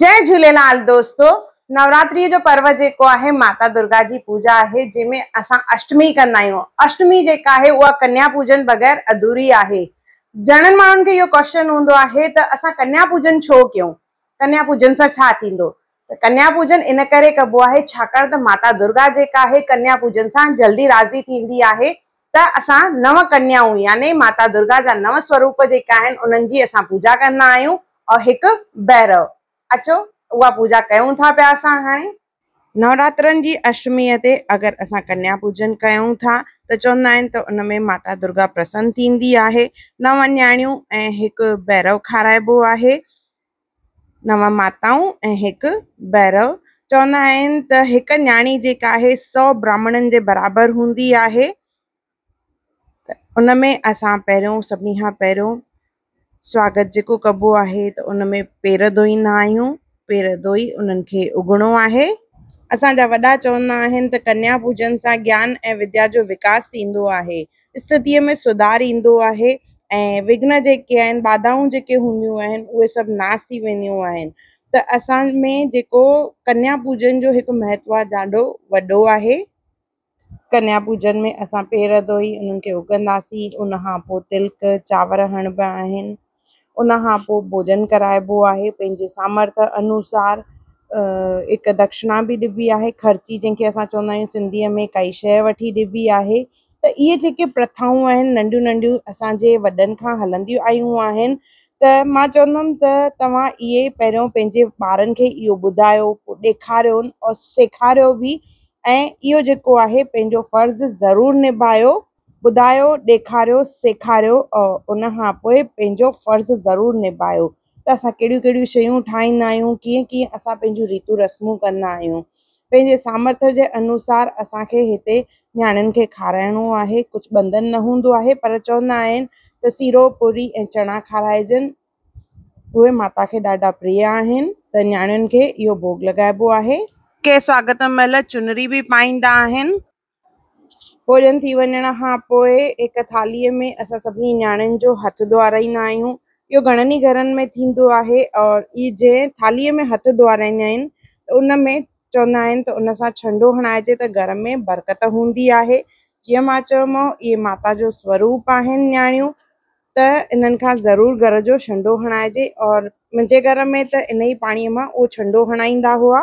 जय झूलेलाल दोस्तों नवरात्रि जो पर्व जो है माता दुर्गा जी पूजा है जैमें अस अष्टमी कंदा अष्टमी जो है वह कन्या पूजन बग़ैर अधूरी है जन मान के यो क्वेश्चन हों आहे कन्या पूजन छो क्यों कन्या पूजन से कन्या पूजन इन करबो कबो माता दुर्गा जेका है कन्या पूजन से जल्दी राज़ी थी तो अस नव कन्याओं यानी माता दुर्गा जा नव स्वरूप जो आहिनि पूजा करना आहियूं और एक भैरव अचो वह पूजा क्यों था पिया हाँ नवरात्र नवरात्रनि जी अष्टमीअ ते अगरि कन्या पूजन क्यों था तो चवंदा तो उनमें माता दुर्गा प्रसन्न थी नव न्याणियों एक भैरव खाराइबो है नव माताओं एक भैरव चवंदा तो एक न्याणी जी सौ ब्राह्मणन के बराबर होंगी है उनमें में पे सभी सभिनी स्वागत जो कबो है तो उन में पेर धोईंदा आहियूं पेर धोई उन उगणो है असा वा चवंदा तो कन्या पूजन से ज्ञान ए विद्या जो विकास है स्थिति में सुधार इंदो है विघ्न जेके बाधाऊँ बाधाऊं जेके उ आहिनि नास थी वेंदियूं तो अस में जो कन्या पूजन जो एक महत्व आहे वो है कन्या पूजन में अस पेर धोई उन उगंदी उन तिलक चावर हणबा उन भोजन कराबो है पैं सामर्थ अनुसार एक दक्षिणा भी डिबी है ख़र्ची जैसे अस चवे सिंधी में कई शइ वी ॾिबी है तो ये जी प्रथाऊं आहिनि नंढियूं नंढियूं असांजे वॾनि खां आयु आन त मां चवंदमि त तव्हां इहे और सेखारियो भी ऐं है फर्ज जरूर निभा ॿुधायो ॾेखारियो सेखारियो और उन खां पोइ पंहिंजो फ़र्ज़ु ज़रूरु निभायो त असां केडी केडी शयूं ठाहींदा आहियूं कीअं कीअं असां पंहिंजूं रीतू रस्मूं कंदा आहियूं पंहिंजे सामर्थ्य जे अनुसार असा के हते न्याणन के खाराइणो आहे कुछ बंधन न हुंदो आहे पर चोना आहिनि त सीरो पूरी ए चणा खारायजन उहे माता के डाडा प्रिय आहिनि त न्याणन के यो भोग लॻाइबो आहे के स्वागतम मेला चुनरी भी पाइंदा आहिनि भोजन थी वन एक थाली में असां सभिनी नियाणियुनि जो हथ धोआराईंदा यो इहो घणनि ई घरनि में थींदो आहे और ई जंहिं थाली में हथ धोआराईंदा तो उन में चवंदा तो उन सां छंडो हणाइजे तो घर में बरकत हूंदी आहे जीअं मां चयोमांव इहे माता जो स्वरूप आहिनि न्याणियों त इन्हनि खां ज़रूरु घर जो छंडो हणाइजे और मुंहिंजे घर में त इन ई पाणीअ मां उहो छंडो हणाईंदा हुआ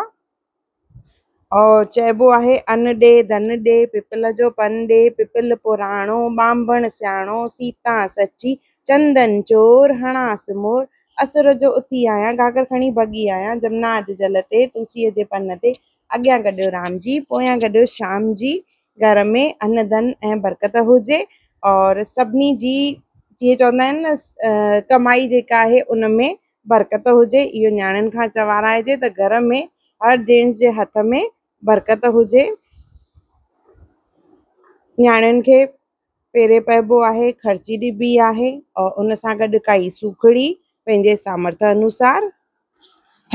और चइबो आहे अन ॾे धन ॾे पिपल जो पन ॾे पिपल पुराणो ॿांभण सियाणो सीता सची चंदन चोर हणास मोर असुर जो उथी आहियां घाघर खणी भॻी आहियां जमनाद जल ते तुलसीअ जे पन ते अॻियां गॾियो राम जी पोयां गॾियो श्याम जी घर में अन धन ऐं बरकत हुजे और सभिनी जी जीअं चवंदा आहिनि न कमाई जेका आहे उन में बरकत हुजे इहो नियाणियुनि खां चवाराइजे त घर में हर जेंट्स जे हथ में बरकत हुजे नियाणियुनि खे पेरे पइबो आहे ख़र्ची डिबी आहे और उन सां गॾु काई सुखड़ी पंहिंजे सामर्थ अनुसार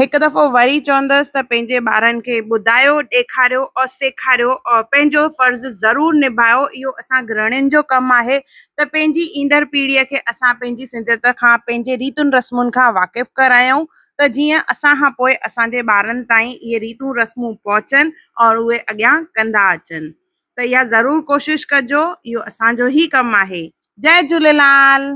एक दफ़ो वरी चवंदसि त पंहिंजे ॿारनि खे ॿुधायो ॾेखारियो और सेखारियो और पंहिंजो फर्ज जरूर निभायो यो असां ग्रणियुनि जो कम आहे त पंहिंजी ईंदड़ पीढ़ी के असां पंहिंजी सिंधियत खां पंहिंजे रीतुनि रस्मुनि खां वाक़िफ़ु करायूं त जीअं असां खां पोइ असांजे ॿारनि ताईं इहे रीतूं रस्मूं पहुचनि और उहे अॻियां कंदा अचनि त इहा ज़रूरु कोशिशि कजो इहो असांजो ई कमु आहे जय झूलेलाल